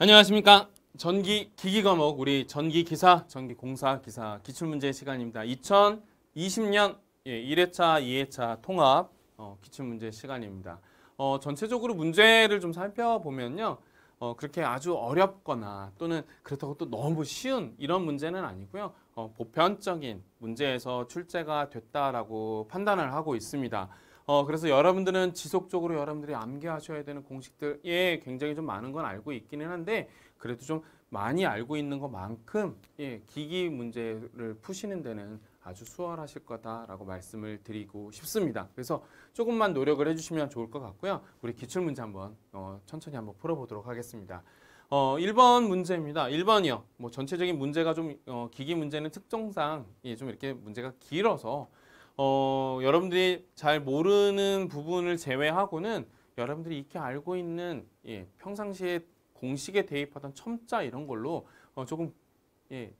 안녕하십니까 전기 기기 과목 우리 전기 기사 전기 공사 기사 기출 문제 시간입니다 2020년 예, 1회차 2회차 통합 어, 기출 문제 시간입니다 어, 전체적으로 문제를 좀 살펴보면요 어, 그렇게 아주 어렵거나 또는 그렇다고 또 너무 쉬운 이런 문제는 아니고요 어, 보편적인 문제에서 출제가 됐다라고 판단을 하고 있습니다 어, 그래서 여러분들은 지속적으로 여러분들이 암기하셔야 되는 공식들에 예, 굉장히 좀 많은 건 알고 있기는 한데 그래도 좀 많이 알고 있는 것만큼 예, 기기 문제를 푸시는 데는 아주 수월하실 거다라고 말씀을 드리고 싶습니다. 그래서 조금만 노력을 해주시면 좋을 것 같고요. 우리 기출문제 한번 어, 천천히 한번 풀어보도록 하겠습니다. 어, 1번 문제입니다. 1번이요. 뭐 전체적인 문제가 좀 어, 기기 문제는 특정상 예, 좀 이렇게 문제가 길어서 어, 여러분들이 잘 모르는 부분을 제외하고는 여러분들이 익히 알고 있는 예, 평상시에 공식에 대입하던 첨자 이런 걸로 어, 조금 예,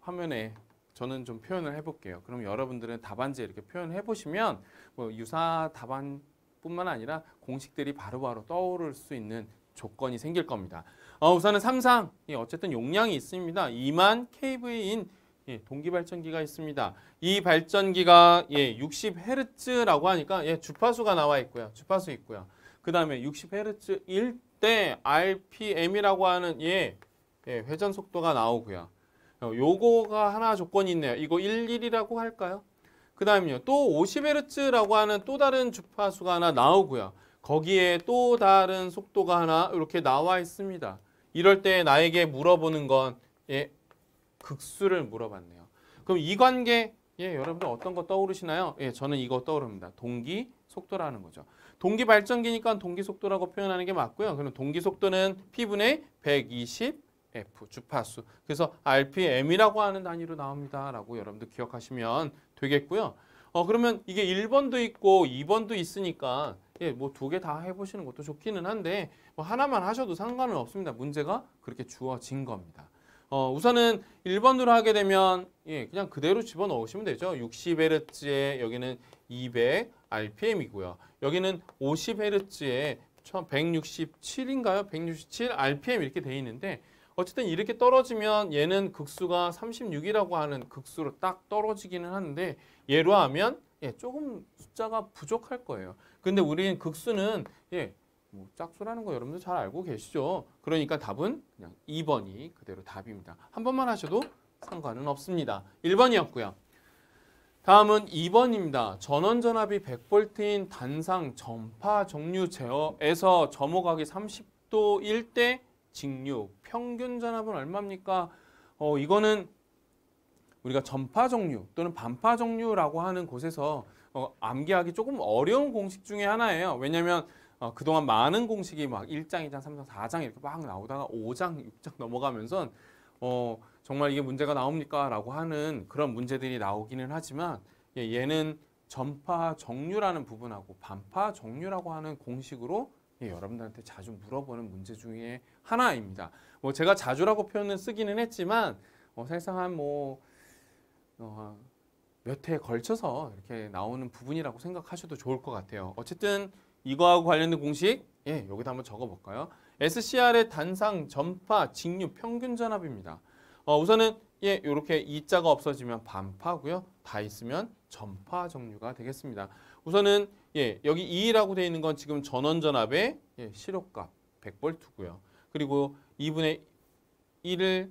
화면에 저는 좀 표현을 해볼게요. 그럼 여러분들은 답안지에 이렇게 표현해 보시면 뭐 유사 답안뿐만 아니라 공식들이 바로바로 바로 떠오를 수 있는 조건이 생길 겁니다. 어, 우선은 삼상 예, 어쨌든 용량이 있습니다. 2만 KV인 예, 동기 발전기가 있습니다. 이 발전기가 예, 60Hz라고 하니까 예, 주파수가 나와 있고요. 주파수 있고요. 그 다음에 6 0 h z 1대 RPM이라고 하는 예, 예, 회전 속도가 나오고요. 어, 요거가 하나 조건이 있네요. 이거 11이라고 할까요? 그다음에또 50Hz라고 하는 또 다른 주파수가 하나 나오고요. 거기에 또 다른 속도가 하나 이렇게 나와 있습니다. 이럴 때 나에게 물어보는 건 예, 극수를 물어봤네요. 그럼 이 관계 예, 여러분들 어떤 거 떠오르시나요? 예, 저는 이거 떠오릅니다. 동기 속도라는 거죠. 동기 발전기니까 동기 속도라고 표현하는 게 맞고요. 그럼 동기 속도는 P분의 120F 주파수. 그래서 RPM이라고 하는 단위로 나옵니다라고 여러분들 기억하시면 되겠고요. 어 그러면 이게 1번도 있고 2번도 있으니까 예, 뭐 두 개 다 해보시는 것도 좋기는 한데 뭐 하나만 하셔도 상관은 없습니다. 문제가 그렇게 주어진 겁니다. 어, 우선은 1번으로 하게 되면 예, 그냥 그대로 집어넣으시면 되죠. 60Hz에 여기는 200 RPM이고요. 여기는 50Hz에 1 6 7인가요167 RPM 이렇게 돼 있는데 어쨌든 이렇게 떨어지면 얘는 극수가 36이라고 하는 극수로 딱 떨어지기는 하는데 얘로 하면 예, 조금 숫자가 부족할 거예요. 근데 우리는 극수는 예, 뭐 짝수라는 거 여러분들 잘 알고 계시죠? 그러니까 답은 그냥 2번이 그대로 답입니다. 한 번만 하셔도 상관은 없습니다. 1번이었고요. 다음은 2번입니다. 전원전압이 100V인 단상 전파 정류 제어에서 점호각이 30도일 때 직류 평균 전압은 얼마입니까? 어, 이거는 우리가 전파 정류 또는 반파 정류라고 하는 곳에서 어, 암기하기 조금 어려운 공식 중에 하나예요. 왜냐하면 어, 그동안 많은 공식이 막 1장, 2장, 3장, 4장 이렇게 막 나오다가 5장, 6장 넘어가면서 어, 정말 이게 문제가 나옵니까? 라고 하는 그런 문제들이 나오기는 하지만 예, 얘는 전파 정류라는 부분하고 반파 정류라고 하는 공식으로 예, 여러분들한테 자주 물어보는 문제 중에 하나입니다. 뭐 제가 자주라고 표현을 쓰기는 했지만 어, 사실상 한뭐 어, 몇 회에 걸쳐서 이렇게 나오는 부분이라고 생각하셔도 좋을 것 같아요. 어쨌든 이거하고 관련된 공식 예, 여기다 한번 적어볼까요? SCR의 단상, 전파, 직류, 평균 전압입니다. 어, 우선은 예, 이렇게 이자가 없어지면 반파고요. 다 있으면 전파 정류가 되겠습니다. 우선은 예, 여기 2라고 되어 있는 건 지금 전원 전압의 예, 실효값 100V고요. 그리고 2분의 1을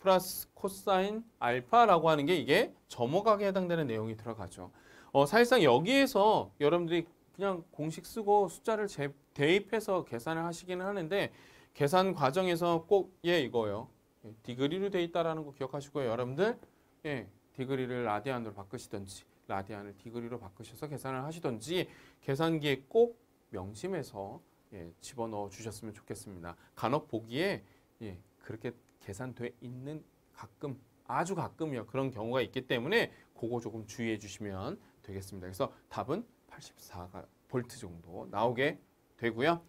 플러스 코사인 알파라고 하는 게 이게 점호각에 해당되는 내용이 들어가죠. 어, 사실상 여기에서 여러분들이 그냥 공식 쓰고 숫자를 제, 대입해서 계산을 하시기는 하는데 계산 과정에서 꼭 예 이거요. 예, 디그리로 돼 있다라는 거 기억하시고요. 여러분들 예, 디그리를 라디안으로 바꾸시든지 라디안을 디그리로 바꾸셔서 계산을 하시든지 계산기에 꼭 명심해서 예, 집어넣어 주셨으면 좋겠습니다. 간혹 보기에 예, 그렇게 계산돼 있는 가끔 아주 가끔요 이 그런 경우가 있기 때문에 그거 조금 주의해 주시면 되겠습니다. 그래서 답은 84가 볼트 정도 나오게 되고요.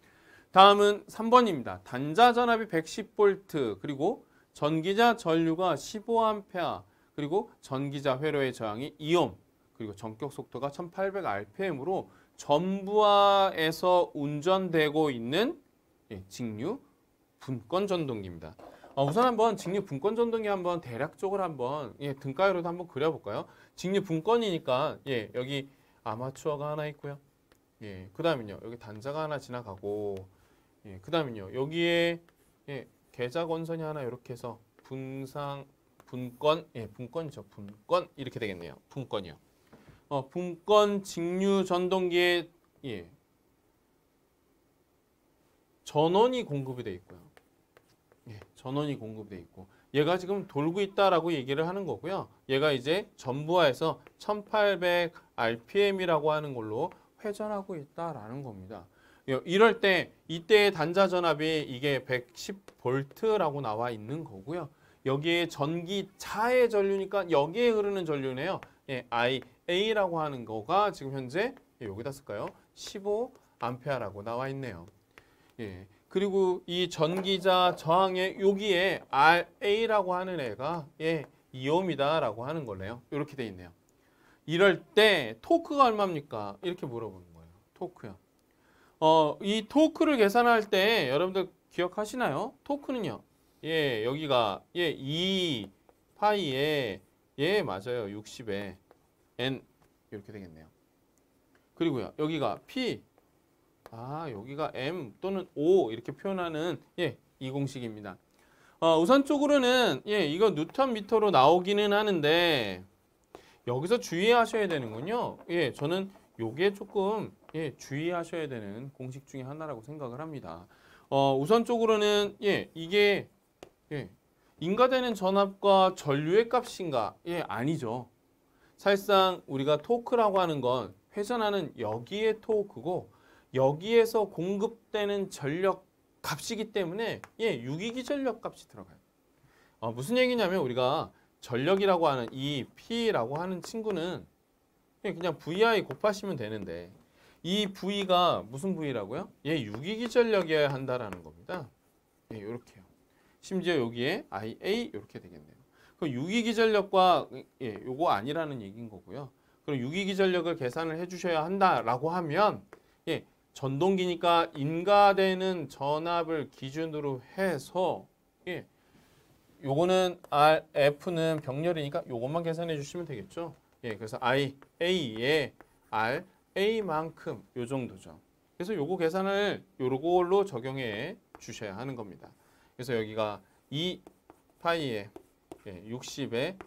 다음은 3번입니다. 단자 전압이 110V 그리고 전기자 전류가 15A 그리고 전기자 회로의 저항이 2옴 그리고 전격 속도가 1800rpm으로 전부하에서 운전되고 있는 예, 직류 분권 전동기입니다. 어, 우선 한번 직류 분권 전동기 한번 대략적으로 한번 예, 등가위로도 한번 그려볼까요? 직류 분권이니까 예, 여기 아마추어가 하나 있고요. 예, 그 다음은요. 여기 단자가 하나 지나가고 예, 그 다음은요. 여기에 예, 계좌 권선이 하나 이렇게 해서 분상, 분권, 예, 분권이죠. 분권 이렇게 되겠네요. 분권이요. 어, 분권 직류 전동기에 예, 전원이 공급이 돼 있고요. 예, 전원이 공급돼 있고 얘가 지금 돌고 있다라고 얘기를 하는 거고요. 얘가 이제 전부화해서1800 RPM이라고 하는 걸로 회전하고 있다라는 겁니다. 이럴 때 이때의 단자 전압이 이게 110V라고 나와 있는 거고요. 여기에 전기차의 전류니까 여기에 흐르는 전류네요. 예, IA라고 하는 거가 지금 현재 여기다 쓸까요? 15A라고 나와 있네요. 예, 그리고 이 전기자 저항의 여기에 RA라고 하는 애가 예, 이옴이다라고 하는 거네요. 이렇게 돼 있네요. 이럴 때 토크가 얼마입니까? 이렇게 물어보는 거예요. 토크요. 어, 이 토크를 계산할 때 여러분들 기억하시나요? 토크는요. 예, 여기가 예, 2 e, 파이에 예, 맞아요. 60에 n 이렇게 되겠네요. 그리고요. 여기가 p 아 여기가 m 또는 o 이렇게 표현하는 예, 이 공식입니다. 어, 우선적으로는 예, 이거 뉴턴 미터로 나오기는 하는데 여기서 주의하셔야 되는군요. 예, 저는 요게 조금 예, 주의하셔야 되는 공식 중에 하나라고 생각을 합니다. 어, 우선적으로는 예, 이게 예, 인가되는 전압과 전류의 값인가? 예, 아니죠. 사실상 우리가 토크라고 하는 건 회전하는 여기의 토크고 여기에서 공급되는 전력 값이기 때문에 예, 유기기 전력 값이 들어가요. 어, 무슨 얘기냐면 우리가 전력이라고 하는 이 e, P라고 하는 친구는 예, 그냥 VI 곱하시면 되는데 이 V가 무슨 V라고요? 얘 예, 유기기 전력이어야 한다라는 겁니다. 예, 요렇게요. 심지어 여기에 IA 이렇게 되겠네요. 그 유기기 전력과 예, 요거 아니라는 얘기인 거고요. 그럼 유기기 전력을 계산을 해 주셔야 한다라고 하면 예, 전동기니까 인가되는 전압을 기준으로 해서 예. 요거는 R, F는 병렬이니까 요것만 계산해 주시면 되겠죠. 예, 그래서 I, a 에 R, A만큼 요 정도죠. 그래서 요거 계산을 요걸로 적용해 주셔야 하는 겁니다. 그래서 여기가 2 파이에 예, 60에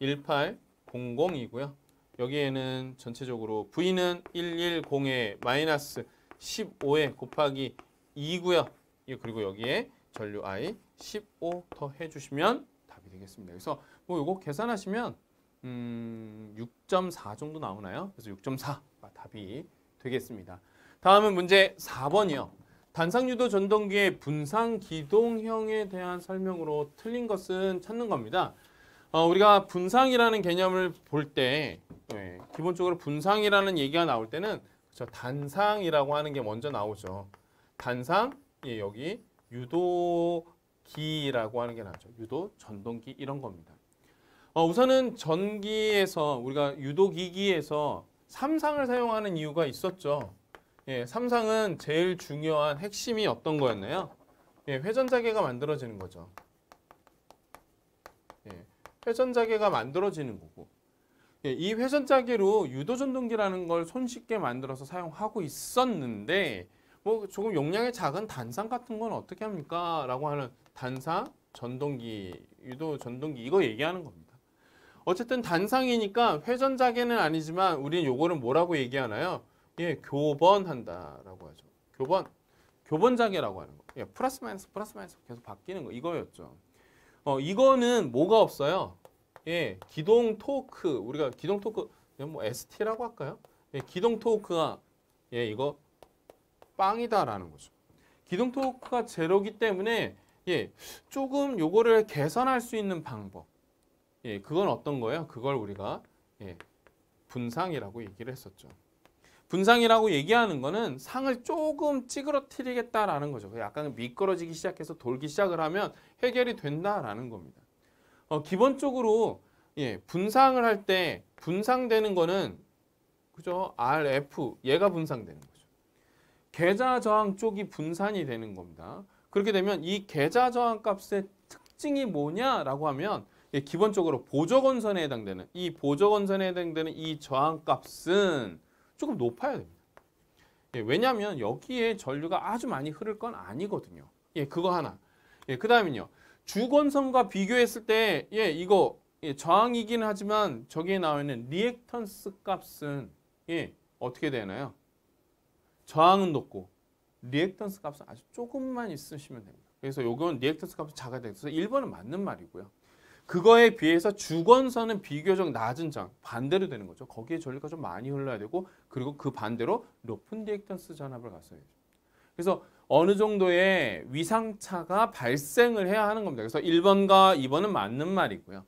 1800이고요. 여기에는 전체적으로 V는 110에 마이너스 15에 곱하기 2고요. 예, 그리고 여기에 전류 I 15 더해 주시면 답이 되겠습니다. 그래서 뭐이거 계산하시면 음, 6.4 정도 나오나요? 그래서 6.4 답이 되겠습니다. 다음은 문제 4번이요. 단상유도 전동기의 분상 기동형에 대한 설명으로 틀린 것은 찾는 겁니다. 어, 우리가 분상이라는 개념을 볼때 네, 예, 기본적으로 분상이라는 얘기가 나올 때는 그렇죠. 단상이라고 하는 게 먼저 나오죠. 단상, 예, 여기 유도기라고 하는 게나죠 유도, 전동기 이런 겁니다. 어, 우선은 전기에서 우리가 유도기기에서 삼상을 사용하는 이유가 있었죠. 예, 삼상은 제일 중요한 핵심이 어떤 거였나요? 예, 회전자개가 만들어지는 거죠. 예, 회전자개가 만들어지는 거고 예, 이 회전짜기로 유도전동기라는 걸 손쉽게 만들어서 사용하고 있었는데 뭐 조금 용량이 작은 단상 같은 건 어떻게 합니까? 라고 하는 단상, 전동기, 유도전동기 이거 얘기하는 겁니다. 어쨌든 단상이니까 회전자개는 아니지만 우리는 요거는 뭐라고 얘기하나요? 예, 교번한다라고 하죠. 교번, 교번자개라고 하는 거. 예, 플러스 마이너스 플러스 마이너스 계속 바뀌는 거 이거였죠. 어, 이거는 뭐가 없어요? 예, 기동 토크 우리가 기동 토크 뭐 ST라고 할까요? 예, 기동 토크가 예, 이거 빵이다라는 거죠. 기동 토크가 제로기 때문에 예, 조금 요거를 개선할 수 있는 방법. 예, 그건 어떤 거예요? 그걸 우리가 예, 분상이라고 얘기를 했었죠. 분상이라고 얘기하는 거는 상을 조금 찌그러뜨리겠다라는 거죠. 약간 미끄러지기 시작해서 돌기 시작을 하면 해결이 된다라는 겁니다. 어, 기본적으로 예, 분상을 할 때 분상되는 거는 그죠? RF 얘가 분상되는 거죠. 계좌 저항 쪽이 분산이 되는 겁니다. 그렇게 되면 이 계좌 저항 값의 특징이 뭐냐라고 하면 예, 기본적으로 보조건선에 해당되는 이 보조건선에 해당되는 이 저항 값은 조금 높아야 됩니다. 예, 왜냐하면 여기에 전류가 아주 많이 흐를 건 아니거든요. 예, 그거 하나. 예, 그 다음은요. 주건성과 비교했을 때 예, 이거 예, 저항이긴 하지만 저기에 나와 있는 리액턴스 값은 예, 어떻게 되나요? 저항은 높고 리액턴스 값은 아주 조금만 있으시면 됩니다. 그래서 요건 리액턴스 값이 작아져서 1번은 맞는 말이고요. 그거에 비해서 주건선은 비교적 낮은 장, 반대로 되는 거죠. 거기에 전류가 좀 많이 흘러야 되고 그리고 그 반대로 높은 리액턴스 전압을 갔어야 죠 그래서 어느 정도의 위상차가 발생을 해야 하는 겁니다. 그래서 1번과 2번은 맞는 말이고요.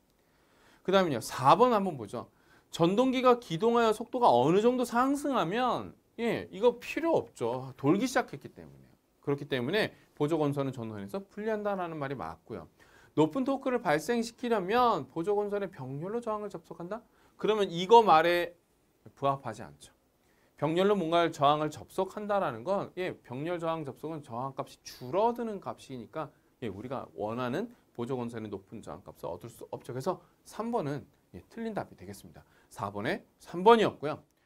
그다음에요 4번 한번 보죠. 전동기가 기동하여 속도가 어느 정도 상승하면 예, 이거 필요 없죠. 돌기 시작했기 때문에. 그렇기 때문에 보조건선은 전선에서 풀리한다는 말이 맞고요. 높은 토크를 발생시키려면 보조건선의 병렬로 저항을 접속한다? 그러면 이거 말에 부합하지 않죠. 병렬로 뭔가를 저항을 접속한다라는 건 예, 병렬 저항 접속은 저항값이 줄어드는 값이니까 예, 우리가 원하는 보조 건설의 높은 저항값을 얻을 수 없죠. 그래서 3번은 예, 틀린 답이 되겠습니다. 4번에 3번이었고요.